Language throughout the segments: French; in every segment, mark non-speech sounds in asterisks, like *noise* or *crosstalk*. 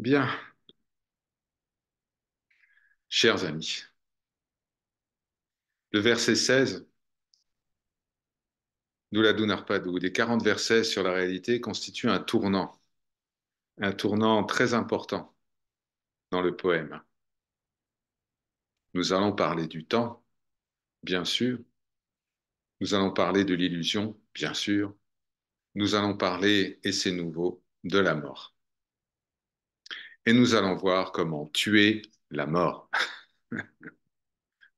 Bien. Chers amis, le verset 16 d'Ouladun Arpadou, des 40 versets sur la réalité, constitue un tournant, un tournant très important dans le poème. Nous allons parler du temps, bien sûr. Nous allons parler de l'illusion, bien sûr. Nous allons parler, et c'est nouveau, de la mort et nous allons voir comment tuer la mort.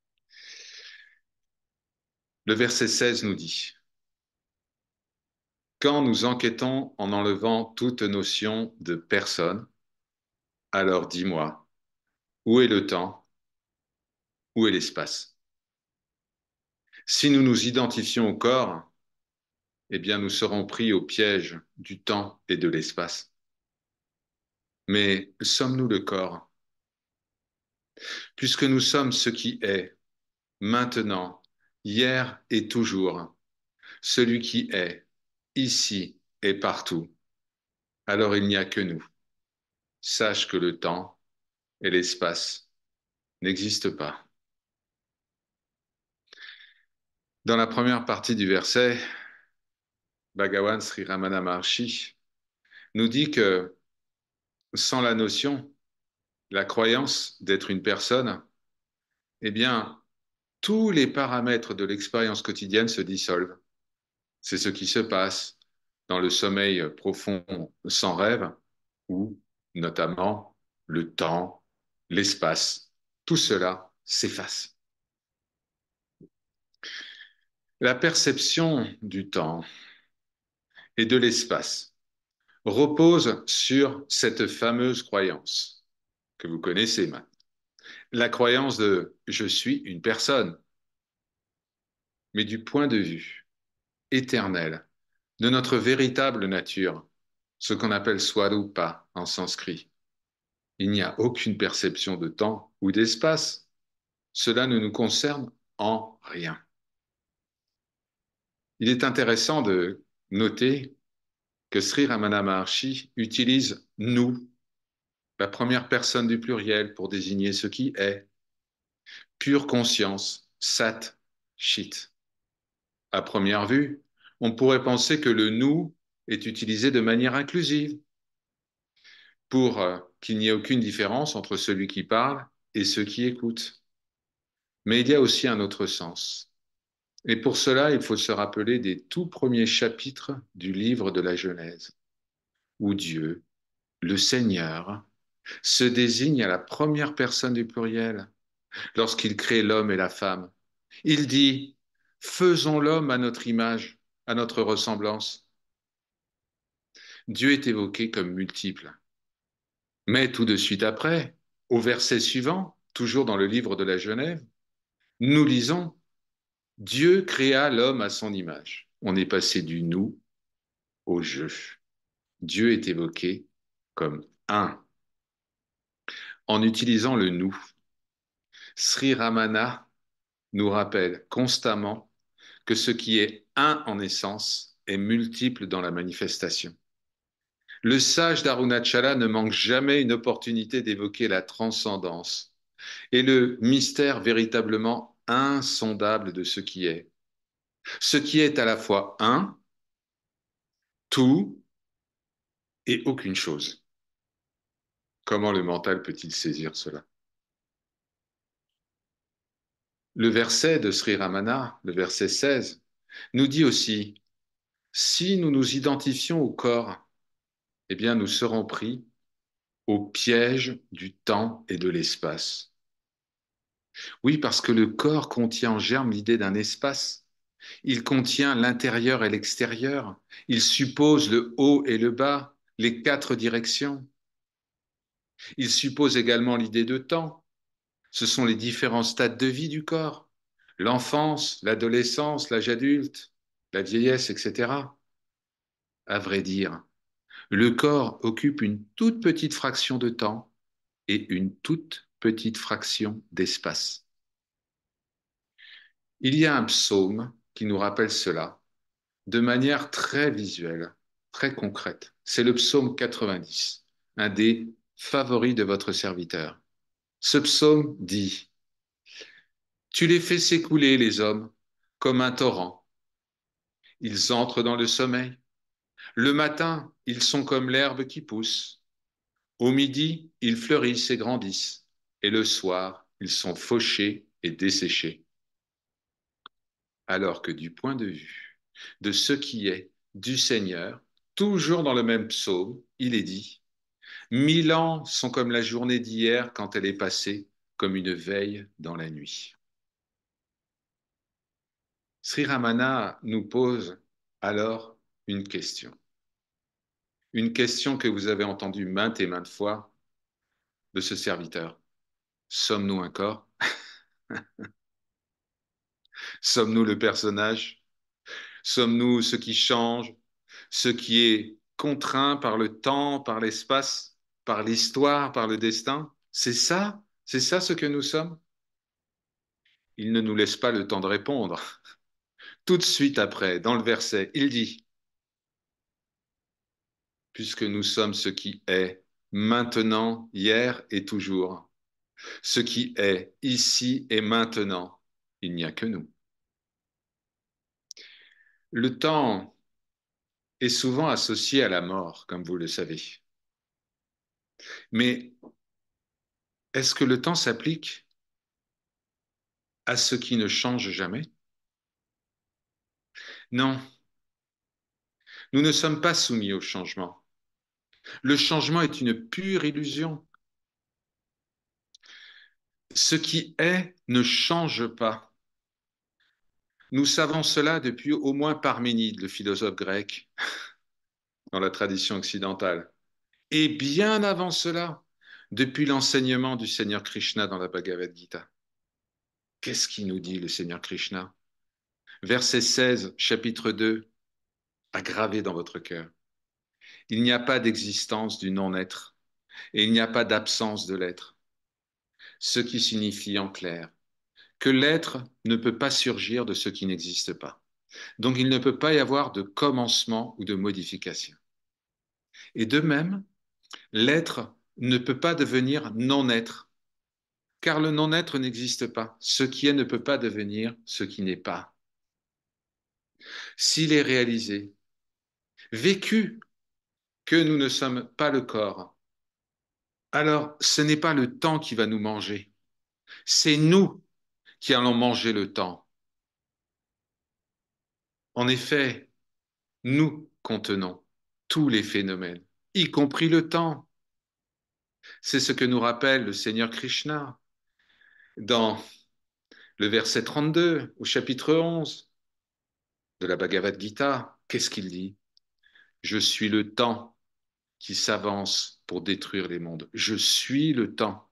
*laughs* Le verset 16 nous dit, Quand nous enquêtons en enlevant toute notion de personne, alors dis-moi, où est le temps Où est l'espace Si nous nous identifions au corps, eh bien nous serons pris au piège du temps et de l'espace. Mais sommes-nous le corps Puisque nous sommes ce qui est, maintenant, hier et toujours, celui qui est, ici et partout, alors il n'y a que nous. Sache que le temps et l'espace n'existent pas. Dans la première partie du verset, Bhagawan Sri Ramana Maharshi nous dit que sans la notion, la croyance d'être une personne, eh bien, tous les paramètres de l'expérience quotidienne se dissolvent. C'est ce qui se passe dans le sommeil profond sans rêve, où notamment le temps, l'espace, tout cela s'efface. La perception du temps et de l'espace repose sur cette fameuse croyance que vous connaissez maintenant. La croyance de je suis une personne, mais du point de vue éternel de notre véritable nature, ce qu'on appelle pas en sanskrit. Il n'y a aucune perception de temps ou d'espace. Cela ne nous concerne en rien. Il est intéressant de noter que Sri Ramana Maharshi utilise nous, la première personne du pluriel, pour désigner ce qui est. Pure conscience, sat, shit. À première vue, on pourrait penser que le nous est utilisé de manière inclusive pour euh, qu'il n'y ait aucune différence entre celui qui parle et ceux qui écoutent. Mais il y a aussi un autre sens. Et pour cela, il faut se rappeler des tout premiers chapitres du livre de la Genèse, où Dieu, le Seigneur, se désigne à la première personne du pluriel lorsqu'il crée l'homme et la femme. Il dit, faisons l'homme à notre image, à notre ressemblance. Dieu est évoqué comme multiple. Mais tout de suite après, au verset suivant, toujours dans le livre de la Genèse, nous lisons Dieu créa l'homme à son image. On est passé du nous au je. Dieu est évoqué comme un. En utilisant le nous, Sri Ramana nous rappelle constamment que ce qui est un en essence est multiple dans la manifestation. Le sage d'Arunachala ne manque jamais une opportunité d'évoquer la transcendance et le mystère véritablement insondable de ce qui est. Ce qui est à la fois un, tout et aucune chose. Comment le mental peut-il saisir cela Le verset de Sri Ramana, le verset 16, nous dit aussi, si nous nous identifions au corps, eh bien nous serons pris au piège du temps et de l'espace. Oui, parce que le corps contient en germe l'idée d'un espace. Il contient l'intérieur et l'extérieur. Il suppose le haut et le bas, les quatre directions. Il suppose également l'idée de temps. Ce sont les différents stades de vie du corps. L'enfance, l'adolescence, l'âge adulte, la vieillesse, etc. À vrai dire, le corps occupe une toute petite fraction de temps et une toute petite fraction d'espace. Il y a un psaume qui nous rappelle cela de manière très visuelle, très concrète. C'est le psaume 90, un des favoris de votre serviteur. Ce psaume dit, Tu les fais s'écouler, les hommes, comme un torrent. Ils entrent dans le sommeil. Le matin, ils sont comme l'herbe qui pousse. Au midi, ils fleurissent et grandissent et le soir, ils sont fauchés et desséchés. Alors que du point de vue de ce qui est du Seigneur, toujours dans le même psaume, il est dit Mille ans sont comme la journée d'hier quand elle est passée, comme une veille dans la nuit. Sri Ramana nous pose alors une question. Une question que vous avez entendue maintes et maintes fois de ce serviteur. Sommes-nous un corps Sommes-nous le personnage Sommes-nous ce qui change, ce qui est contraint par le temps, par l'espace, par l'histoire, par le destin C'est ça C'est ça ce que nous sommes Il ne nous laisse pas le temps de répondre. Tout de suite après, dans le verset, il dit, puisque nous sommes ce qui est, maintenant, hier et toujours. Ce qui est ici et maintenant, il n'y a que nous. Le temps est souvent associé à la mort, comme vous le savez. Mais est-ce que le temps s'applique à ce qui ne change jamais Non. Nous ne sommes pas soumis au changement. Le changement est une pure illusion. Ce qui est ne change pas. Nous savons cela depuis au moins Parménide, le philosophe grec, *laughs* dans la tradition occidentale. Et bien avant cela, depuis l'enseignement du Seigneur Krishna dans la Bhagavad Gita. Qu'est-ce qu'il nous dit le Seigneur Krishna Verset 16, chapitre 2, à dans votre cœur. Il n'y a pas d'existence du non-être et il n'y a pas d'absence de l'être ce qui signifie en clair que l'être ne peut pas surgir de ce qui n'existe pas. Donc il ne peut pas y avoir de commencement ou de modification. Et de même, l'être ne peut pas devenir non-être, car le non-être n'existe pas. Ce qui est ne peut pas devenir ce qui n'est pas. S'il est réalisé, vécu que nous ne sommes pas le corps, alors ce n'est pas le temps qui va nous manger, c'est nous qui allons manger le temps. En effet, nous contenons tous les phénomènes, y compris le temps. C'est ce que nous rappelle le Seigneur Krishna dans le verset 32 au chapitre 11 de la Bhagavad Gita. Qu'est-ce qu'il dit Je suis le temps qui s'avance pour détruire les mondes. Je suis le temps.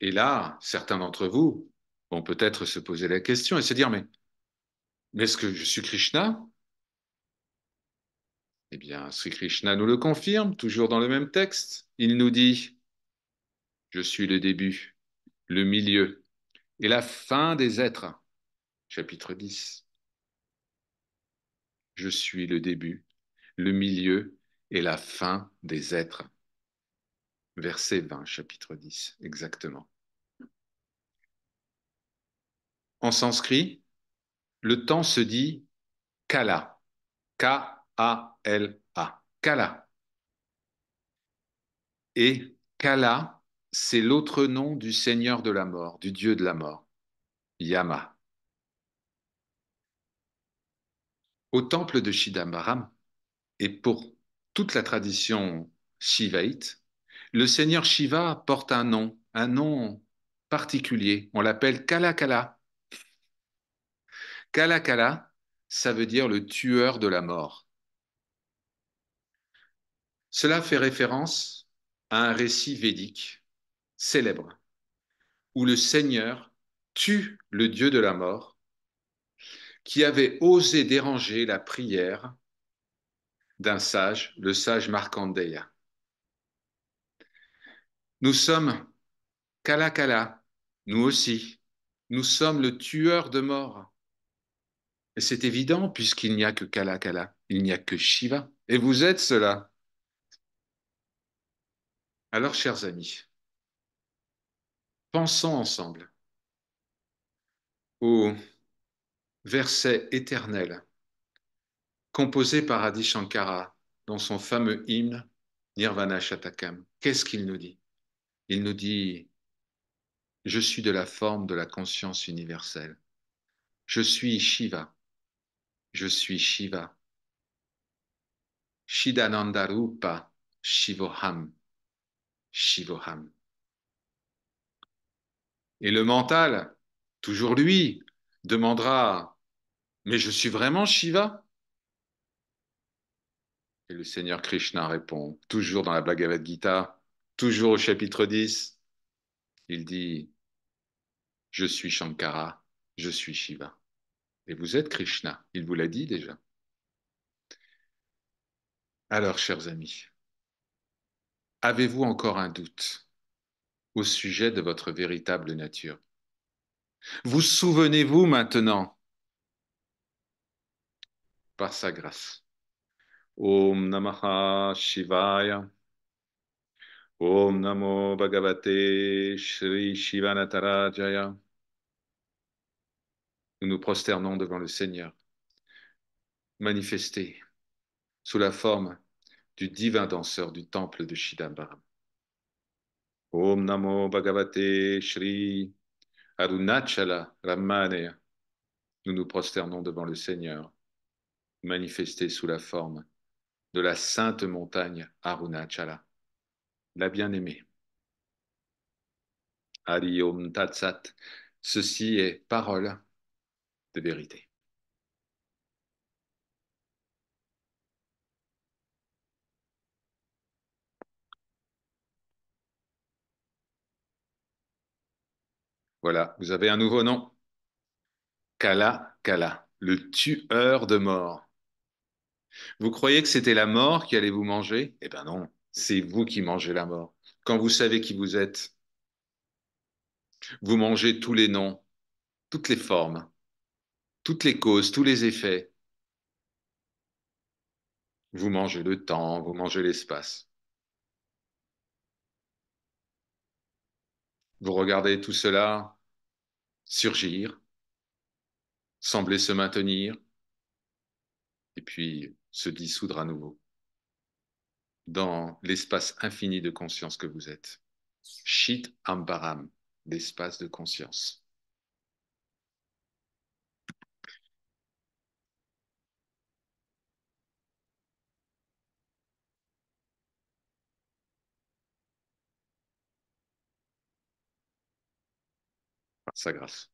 Et là, certains d'entre vous vont peut-être se poser la question et se dire, mais, mais est-ce que je suis Krishna Eh bien, Sri Krishna nous le confirme, toujours dans le même texte. Il nous dit, je suis le début, le milieu et la fin des êtres. Chapitre 10. Je suis le début, le milieu et la fin des êtres. Verset 20, chapitre 10, exactement. En sanskrit, le temps se dit kala, K-A-L-A, kala. Et kala, c'est l'autre nom du Seigneur de la mort, du Dieu de la mort, Yama. Au temple de Chidambaram, et pour toute la tradition shivaïte, le seigneur Shiva porte un nom, un nom particulier. On l'appelle Kalakala. Kalakala, ça veut dire le tueur de la mort. Cela fait référence à un récit védique célèbre où le Seigneur tue le Dieu de la mort qui avait osé déranger la prière d'un sage, le sage Markandeya. Nous sommes Kalakala, nous aussi. Nous sommes le tueur de mort. Et c'est évident puisqu'il n'y a que Kalakala, il n'y a que Shiva. Et vous êtes cela. Alors, chers amis, pensons ensemble au verset éternel composé par Adi Shankara dans son fameux hymne Nirvana Shatakam. Qu'est-ce qu'il nous dit Il nous dit Je suis de la forme de la conscience universelle. Je suis Shiva. Je suis Shiva. Shidanandarupa Rupa Shivoham. Shivoham. Et le mental, toujours lui, demandera Mais je suis vraiment Shiva et le Seigneur Krishna répond, toujours dans la Bhagavad Gita, toujours au chapitre 10, il dit Je suis Shankara, je suis Shiva. Et vous êtes Krishna, il vous l'a dit déjà. Alors, chers amis, avez-vous encore un doute au sujet de votre véritable nature Vous souvenez-vous maintenant, par sa grâce, Om Namaha Shivaya. Om Namo Bhagavate Shri Shivanatarajaya. Nous nous prosternons devant le Seigneur, manifesté sous la forme du divin danseur du temple de Shidambaram. Om Namo Bhagavate Shri Arunachala Ramane. Nous nous prosternons devant le Seigneur, manifesté sous la forme de la sainte montagne Arunachala, la bien-aimée. Ariom Tatsat, ceci est parole de vérité. Voilà, vous avez un nouveau nom. Kala Kala, le tueur de mort. Vous croyez que c'était la mort qui allait vous manger Eh bien non, c'est vous qui mangez la mort. Quand vous savez qui vous êtes, vous mangez tous les noms, toutes les formes, toutes les causes, tous les effets. Vous mangez le temps, vous mangez l'espace. Vous regardez tout cela surgir, sembler se maintenir, et puis se dissoudre à nouveau dans l'espace infini de conscience que vous êtes. Shit Ambaram, l'espace de conscience. grâce.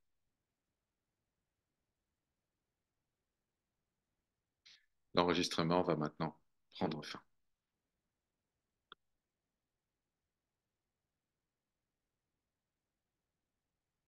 L'enregistrement va maintenant prendre fin.